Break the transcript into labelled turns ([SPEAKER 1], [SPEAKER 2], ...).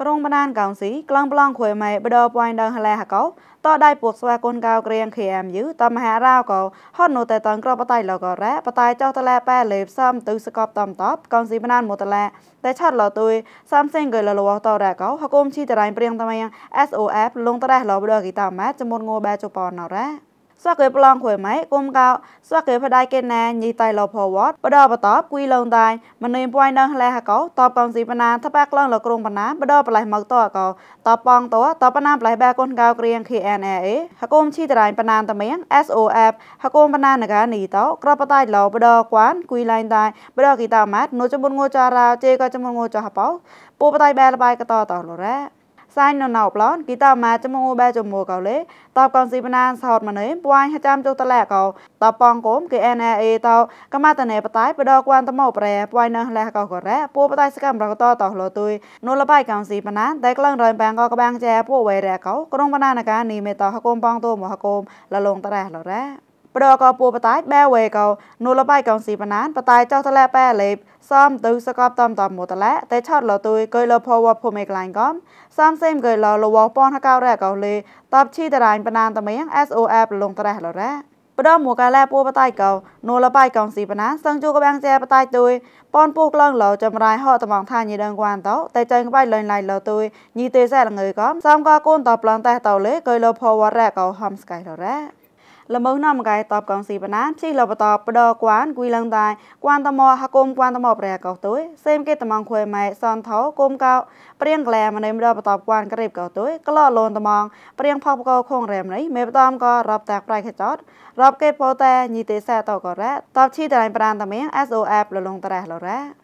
[SPEAKER 1] ក្រុងបណ្ដានកោងស៊ីក្លងប្លងខ្វែម៉ែបដអពួយដងហឡាហកោតដៃពួកស្វាកូនកៅក្រៀងខេមយឺតមហារាវកោហត់នៅតែតងក្របបតៃលករ៉ាបតៃចោតឡាប៉ែលេបសំទៅសកបតំតបកងស៊ីបណានមតឡាតែឆាត់លទុយសំសេងកលលវតរ៉ាកោហកុំជីតរ៉ៃព្រៀងតមយ៉ាង SOF លងតរ៉ាលបដកីតាម៉ាចមុនងោបែចុបនរ៉ាស្វាក់គេប្លងខ្វែម៉ៃគុំកោស្វាក់គេផ្ដាយគេណាញីតៃលោផវតបដបតបគួយលងតៃមនីពួយនៅហលែហកោតបងស៊ីបណាថាបាក់ឡងលក្រុងបណាបដបប្លេះមកតកោតបងតតបណាប្លេះបែកូនកោគ្រៀង KNA ហកុំឈីតរៃបណានតមៀង SOF ហកុំបណានកានីតក្របតៃលោបដគួនគួយឡៃតៃបដគីតាម៉ាត់នោះចំមុនងោចារាជេក៏ចំមុនងោចាហបោពូបតៃបែលបាយកតតលរ៉ា сайн នៅណោប្លនគីតាម៉ាចមងបែចមួកោលេតបកងស៊ីបណានសោតម៉ណេពួយហចាំចុតលាកោតបងគុំគេ NAA តោកមាតណេបតៃបដកវ៉ាន់តមោប្រែពួយនៅលះកោកោរ៉ែពួបតៃសកម្មរកតតោលទុយនុលបៃកងស៊ីបណានតែក្លងរយបាំងកោកបាំងចែពួវេរ៉ែកោក្រុងបណានកានីមេតោហកុំបងតោមហកុំលលងតរ៉ែលរ៉ែប្រកបពួរបតាយបែវេកោនូលបាយកងស៊ីបណានបតាយចោតលែបែលេបសំទុសកបតំតំមូតលែតែឆតលទុយកុយលភវភូមិក្លាញ់កំសំសេមកុយលលវប៉នហកោរែកោលេតបឈីតរាញ់បណានតមៀង SOF លងតរះលរ៉ាប្រដមួកាលែពួរបតាយកោនូលបាយកងស៊ីបណានសឹងជូកបាំងចែបតាយទុយប៉ុនពុះក្លងល ចម្រាយហកតំងថាញីដឹងគួនតោតែចេញក្បាច់លែងឡៃលទុយញីទេសែលងើកំសំកោកូនតប្លងតេះតោលេកុយលភវរែកោហំស្កៃលរ៉ាល្មើណាមកែតបកងស៊ីបណានជីលបតបដកួនគួយឡងតាយគួនតមហកុំគួនតមប្រែកោទុយសេមគេតមងខ្វែម៉ែសនថោគុំកោព្រៀងក្លែមនៅមដបតបគួនក្រេបកោទុយក្លោលូនតមងព្រៀងផកបកោខងរែមនេះមេបតំក៏រອບតាក់ប្រៃខចតរອບគេពោតែញីទេសតកោរ៉ាតបឈីតរៃប្រានតមៀង SOF លលងតរ៉ាលរ៉ា